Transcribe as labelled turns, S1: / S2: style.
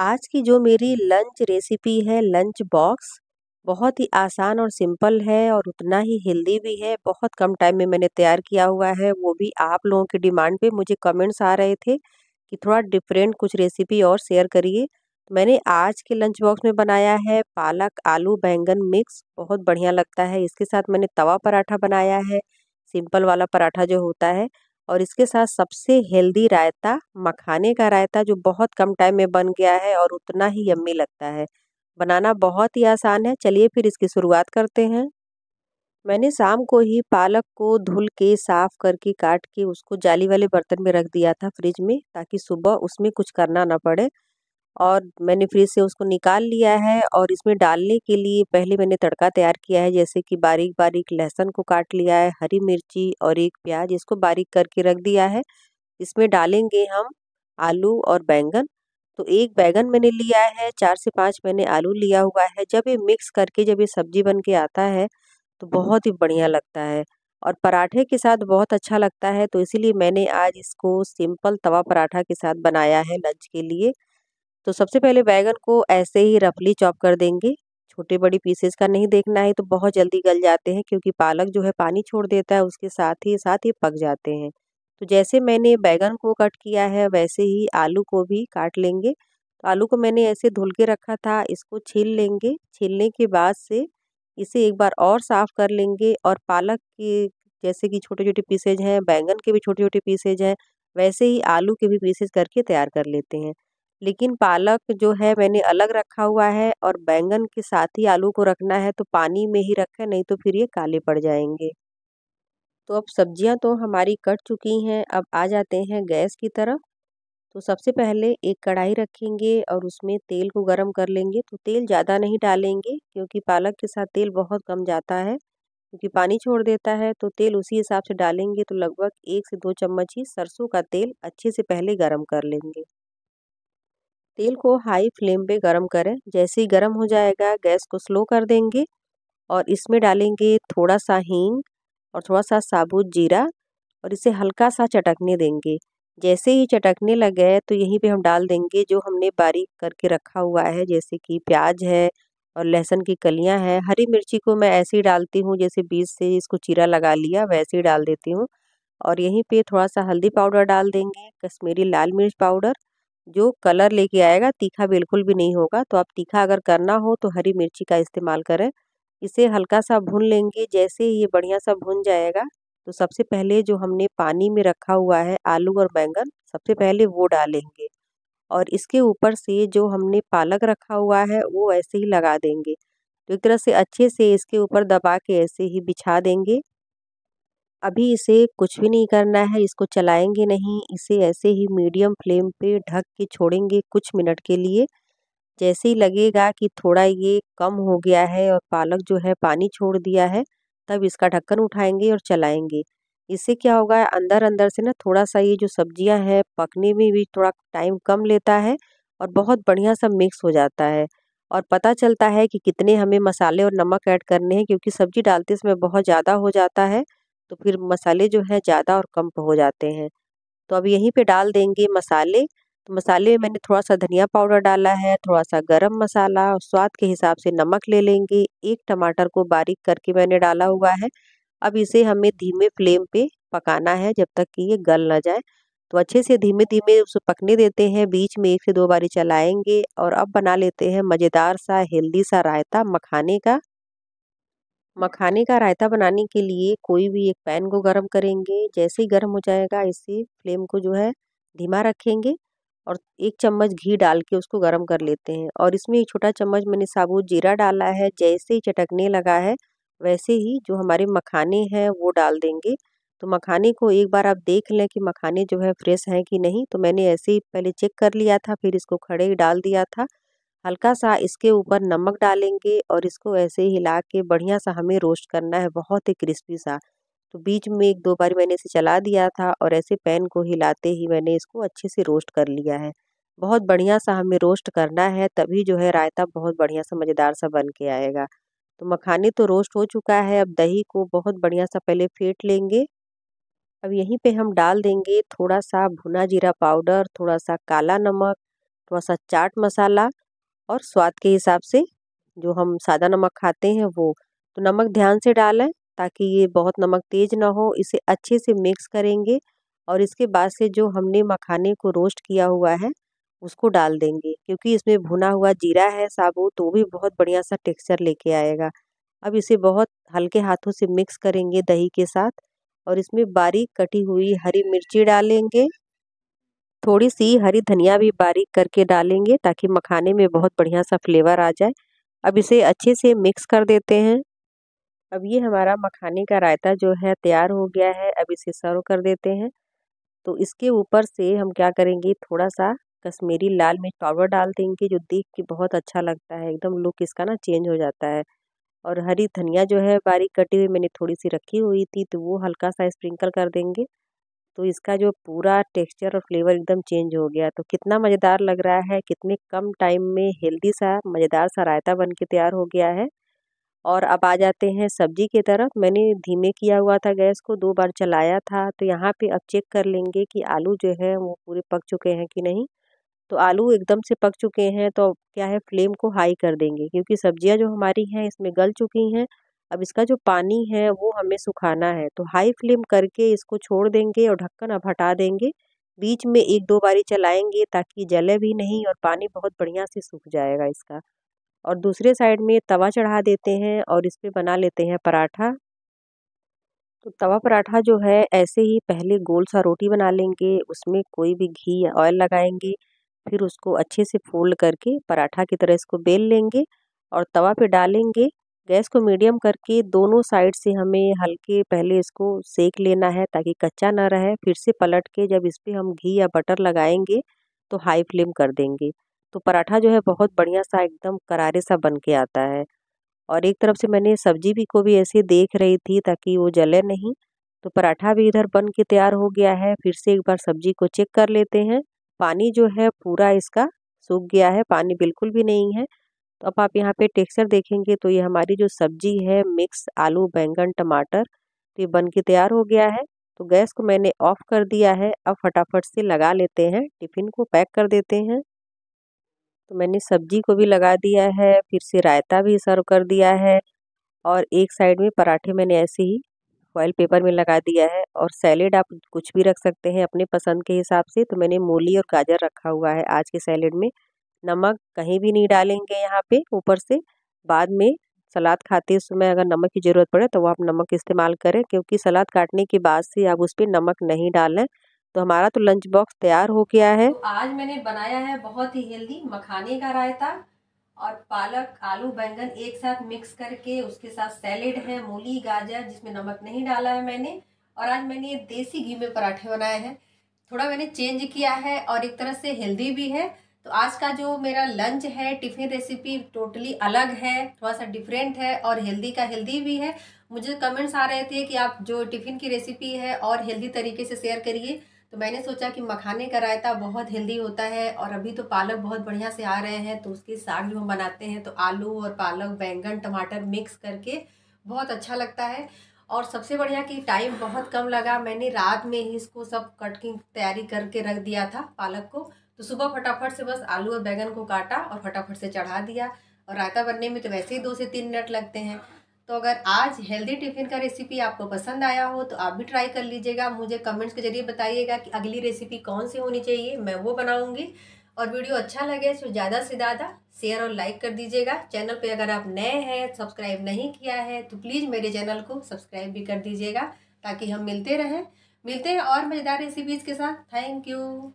S1: आज की जो मेरी लंच रेसिपी है लंच बॉक्स बहुत ही आसान और सिंपल है और उतना ही हेल्दी भी है बहुत कम टाइम में मैंने तैयार किया हुआ है वो भी आप लोगों की डिमांड पे मुझे कमेंट्स आ रहे थे कि थोड़ा डिफरेंट कुछ रेसिपी और शेयर करिए तो मैंने आज के लंच बॉक्स में बनाया है पालक आलू बैंगन मिक्स बहुत बढ़िया लगता है इसके साथ मैंने तवा पराठा बनाया है सिंपल वाला पराठा जो होता है और इसके साथ सबसे हेल्दी रायता मखाने का रायता जो बहुत कम टाइम में बन गया है और उतना ही यम्मी लगता है बनाना बहुत ही आसान है चलिए फिर इसकी शुरुआत करते हैं मैंने शाम को ही पालक को धुल के साफ़ करके काट के उसको जाली वाले बर्तन में रख दिया था फ्रिज में ताकि सुबह उसमें कुछ करना ना पड़े और मैंने फ्रिज से उसको निकाल लिया है और इसमें डालने के लिए पहले मैंने तड़का तैयार किया है जैसे कि बारीक बारीक लहसुन को काट लिया है हरी मिर्ची और एक प्याज इसको बारीक करके रख दिया है इसमें डालेंगे हम आलू और बैंगन तो एक बैंगन मैंने लिया है चार से पाँच मैंने आलू लिया हुआ है जब ये मिक्स करके जब ये सब्जी बन के आता है तो बहुत ही बढ़िया लगता है और पराठे के साथ बहुत अच्छा लगता है तो इसीलिए मैंने आज इसको सिंपल तवा पराठा के साथ बनाया है लंच के लिए तो सबसे पहले बैगन को ऐसे ही रफली चॉप कर देंगे छोटे बड़े पीसेस का नहीं देखना है तो बहुत जल्दी गल जाते हैं क्योंकि पालक जो है पानी छोड़ देता है उसके साथ ही साथ ये पक जाते हैं तो जैसे मैंने बैगन को कट किया है वैसे ही आलू को भी काट लेंगे तो आलू को मैंने ऐसे धुल के रखा था इसको छील लेंगे छीलने के बाद से इसे एक बार और साफ़ कर लेंगे और पालक के जैसे कि छोटे छोटे पीसेज हैं बैंगन के भी छोटे छोटे पीसेज हैं वैसे ही आलू के भी पीसेज करके तैयार कर लेते हैं लेकिन पालक जो है मैंने अलग रखा हुआ है और बैंगन के साथ ही आलू को रखना है तो पानी में ही रखें नहीं तो फिर ये काले पड़ जाएंगे तो अब सब्जियां तो हमारी कट चुकी हैं अब आ जाते हैं गैस की तरफ तो सबसे पहले एक कढ़ाई रखेंगे और उसमें तेल को गर्म कर लेंगे तो तेल ज़्यादा नहीं डालेंगे क्योंकि पालक के साथ तेल बहुत कम जाता है क्योंकि पानी छोड़ देता है तो तेल उसी हिसाब से डालेंगे तो लगभग एक से दो चम्मच ही सरसों का तेल अच्छे से पहले गर्म कर लेंगे तेल को हाई फ्लेम पे गरम करें जैसे ही गरम हो जाएगा गैस को स्लो कर देंगे और इसमें डालेंगे थोड़ा सा हींग और थोड़ा सा साबुत जीरा और इसे हल्का सा चटकने देंगे जैसे ही चटकने लगे तो यहीं पे हम डाल देंगे जो हमने बारीक करके रखा हुआ है जैसे कि प्याज है और लहसुन की कलियाँ हैं हरी मिर्ची को मैं ऐसे ही डालती हूँ जैसे बीज से इसको चीरा लगा लिया वैसे ही डाल देती हूँ और यहीं पे थोड़ा सा हल्दी पाउडर डाल देंगे कश्मीरी लाल मिर्च पाउडर जो कलर लेके आएगा तीखा बिल्कुल भी नहीं होगा तो आप तीखा अगर करना हो तो हरी मिर्ची का इस्तेमाल करें इसे हल्का सा भून लेंगे जैसे ही ये बढ़िया सा भून जाएगा तो सबसे पहले जो हमने पानी में रखा हुआ है आलू और बैंगन सबसे पहले वो डालेंगे और इसके ऊपर से जो हमने पालक रखा हुआ है वो ऐसे ही लगा देंगे तो एक तरह से अच्छे से इसके ऊपर दबा के ऐसे ही बिछा देंगे अभी इसे कुछ भी नहीं करना है इसको चलाएंगे नहीं इसे ऐसे ही मीडियम फ्लेम पे ढक के छोड़ेंगे कुछ मिनट के लिए जैसे ही लगेगा कि थोड़ा ये कम हो गया है और पालक जो है पानी छोड़ दिया है तब इसका ढक्कन उठाएंगे और चलाएंगे इससे क्या होगा अंदर अंदर से ना थोड़ा सा ये जो सब्जियां हैं पकने में भी थोड़ा टाइम कम लेता है और बहुत बढ़िया सा मिक्स हो जाता है और पता चलता है कि कितने हमें मसाले और नमक ऐड करने हैं क्योंकि सब्जी डालते समय बहुत ज़्यादा हो जाता है तो फिर मसाले जो है ज़्यादा और कम हो जाते हैं तो अब यहीं पे डाल देंगे मसाले तो मसाले में मैंने थोड़ा सा धनिया पाउडर डाला है थोड़ा सा गरम मसाला और स्वाद के हिसाब से नमक ले लेंगे एक टमाटर को बारीक करके मैंने डाला हुआ है अब इसे हमें धीमे फ्लेम पे पकाना है जब तक कि ये गल ना जाए तो अच्छे से धीमे धीमे उसे पकने देते हैं बीच में एक से दो बारी चलाएंगे और अब बना लेते हैं मज़ेदार सा हेल्दी सा रायता मखाने का मखाने का रायता बनाने के लिए कोई भी एक पैन को गर्म करेंगे जैसे ही गर्म हो जाएगा इसे फ्लेम को जो है धीमा रखेंगे और एक चम्मच घी डाल के उसको गर्म कर लेते हैं और इसमें एक छोटा चम्मच मैंने साबुत जीरा डाला है जैसे ही चटकने लगा है वैसे ही जो हमारे मखाने हैं वो डाल देंगे तो मखाने को एक बार आप देख लें कि मखाने जो है फ्रेश हैं कि नहीं तो मैंने ऐसे ही पहले चेक कर लिया था फिर इसको खड़े ही डाल दिया था हल्का सा इसके ऊपर नमक डालेंगे और इसको ऐसे हिला के बढ़िया सा हमें रोस्ट करना है बहुत ही क्रिस्पी सा तो बीच में एक दो बार मैंने इसे चला दिया था और ऐसे पैन को हिलाते ही मैंने इसको अच्छे से रोस्ट कर लिया है बहुत बढ़िया सा हमें रोस्ट करना है तभी जो है रायता बहुत बढ़िया सा मज़ेदार सा बन के आएगा तो मखाने तो रोस्ट हो चुका है अब दही को बहुत बढ़िया सा पहले फेंट लेंगे अब यहीं पे हम डाल देंगे थोड़ा सा भुना जीरा पाउडर थोड़ा सा काला नमक थोड़ा सा चाट मसाला और स्वाद के हिसाब से जो हम सादा नमक खाते हैं वो तो नमक ध्यान से डालें ताकि ये बहुत नमक तेज़ ना हो इसे अच्छे से मिक्स करेंगे और इसके बाद से जो हमने मखाने को रोस्ट किया हुआ है उसको डाल देंगे क्योंकि इसमें भुना हुआ जीरा है साबुत तो भी बहुत बढ़िया सा टेक्सचर लेके आएगा अब इसे बहुत हल्के हाथों से मिक्स करेंगे दही के साथ और इसमें बारीक कटी हुई हरी मिर्ची डालेंगे थोड़ी सी हरी धनिया भी बारीक करके डालेंगे ताकि मखाने में बहुत बढ़िया सा फ्लेवर आ जाए अब इसे अच्छे से मिक्स कर देते हैं अब ये हमारा मखाने का रायता जो है तैयार हो गया है अब इसे सर्व कर देते हैं तो इसके ऊपर से हम क्या करेंगे थोड़ा सा कश्मीरी लाल मिर्च पाउडर डाल देंगे जो देख के बहुत अच्छा लगता है एकदम लुक इसका ना चेंज हो जाता है और हरी धनिया जो है बारीक कटी हुई मैंने थोड़ी सी रखी हुई थी तो वो हल्का सा स्प्रिंकल कर देंगे तो इसका जो पूरा टेक्सचर और फ्लेवर एकदम चेंज हो गया तो कितना मज़ेदार लग रहा है कितने कम टाइम में हेल्दी सा मज़ेदार सा रायता बन के तैयार हो गया है और अब आ जाते हैं सब्जी की तरफ मैंने धीमे किया हुआ था गैस को दो बार चलाया था तो यहाँ पे अब चेक कर लेंगे कि आलू जो है वो पूरे पक चुके हैं कि नहीं तो आलू एकदम से पक चुके हैं तो क्या है फ्लेम को हाई कर देंगे क्योंकि सब्ज़ियाँ जो हमारी हैं इसमें गल चुकी हैं अब इसका जो पानी है वो हमें सुखाना है तो हाई फ्लेम करके इसको छोड़ देंगे और ढक्कन अब हटा देंगे बीच में एक दो बारी चलाएंगे ताकि जले भी नहीं और पानी बहुत बढ़िया से सूख जाएगा इसका और दूसरे साइड में तवा चढ़ा देते हैं और इस पर बना लेते हैं पराठा तो तवा पराठा जो है ऐसे ही पहले गोल सा रोटी बना लेंगे उसमें कोई भी घी या ऑयल लगाएंगे फिर उसको अच्छे से फोल्ड करके पराठा की तरह इसको बेल लेंगे और तवा पे डालेंगे गैस को मीडियम करके दोनों साइड से हमें हल्के पहले इसको सेक लेना है ताकि कच्चा ना रहे फिर से पलट के जब इस पर हम घी या बटर लगाएंगे तो हाई फ्लेम कर देंगे तो पराठा जो है बहुत बढ़िया सा एकदम करारे सा बन के आता है और एक तरफ से मैंने सब्जी भी को भी ऐसे देख रही थी ताकि वो जले नहीं तो पराठा भी इधर बन के तैयार हो गया है फिर से एक बार सब्जी को चेक कर लेते हैं पानी जो है पूरा इसका सूख गया है पानी बिल्कुल भी नहीं है तो अब आप यहाँ पे टेक्सचर देखेंगे तो ये हमारी जो सब्जी है मिक्स आलू बैंगन टमाटर तो ये बन के तैयार हो गया है तो गैस को मैंने ऑफ कर दिया है अब फटाफट से लगा लेते हैं टिफ़िन को पैक कर देते हैं तो मैंने सब्जी को भी लगा दिया है फिर से रायता भी सर्व कर दिया है और एक साइड में पराठे मैंने ऐसे ही ऑयल पेपर में लगा दिया है और सैलेड आप कुछ भी रख सकते हैं अपने पसंद के हिसाब से तो मैंने मूली और गाजर रखा हुआ है आज के सैलेड में नमक कहीं भी नहीं डालेंगे यहाँ पे ऊपर से बाद में सलाद खाते समय अगर नमक की ज़रूरत पड़े तो वो आप नमक इस्तेमाल करें क्योंकि सलाद काटने के बाद से आप उस पर नमक नहीं डालें तो हमारा तो लंच बॉक्स तैयार हो गया है तो आज मैंने बनाया है बहुत ही हेल्दी मखाने का रायता और पालक आलू बैंगन एक साथ मिक्स करके उसके साथ सैलेड है मूली गाजर जिसमें नमक नहीं डाला है मैंने और आज मैंने ये देसी घी में पराठे बनाए हैं थोड़ा मैंने चेंज किया है और एक तरह से हेल्दी भी है तो आज का जो मेरा लंच है टिफिन रेसिपी टोटली अलग है थोड़ा सा डिफरेंट है और हेल्दी का हेल्दी भी है मुझे कमेंट्स आ रहे थे कि आप जो टिफ़िन की रेसिपी है और हेल्दी तरीके से शेयर करिए तो मैंने सोचा कि मखाने का रायता बहुत हेल्दी होता है और अभी तो पालक बहुत बढ़िया से आ रहे हैं तो उसके साग जो हम बनाते हैं तो आलू और पालक बैंगन टमाटर मिक्स करके बहुत अच्छा लगता है और सबसे बढ़िया कि टाइम बहुत कम लगा मैंने रात में ही इसको सब कट की तैयारी करके रख दिया था पालक को तो सुबह फटाफट से बस आलू और बैंगन को काटा और फटाफट से चढ़ा दिया और रायता बनने में तो वैसे ही दो से तीन मिनट लगते हैं तो अगर आज हेल्दी टिफ़िन का रेसिपी आपको पसंद आया हो तो आप भी ट्राई कर लीजिएगा मुझे कमेंट्स के जरिए बताइएगा कि अगली रेसिपी कौन सी होनी चाहिए मैं वो बनाऊँगी और वीडियो अच्छा लगे तो ज़्यादा से ज़्यादा शेयर और लाइक कर दीजिएगा चैनल पे अगर आप नए हैं सब्सक्राइब नहीं किया है तो प्लीज़ मेरे चैनल को सब्सक्राइब भी कर दीजिएगा ताकि हम मिलते रहें मिलते हैं और मज़ेदार रेसिपीज़ के साथ थैंक यू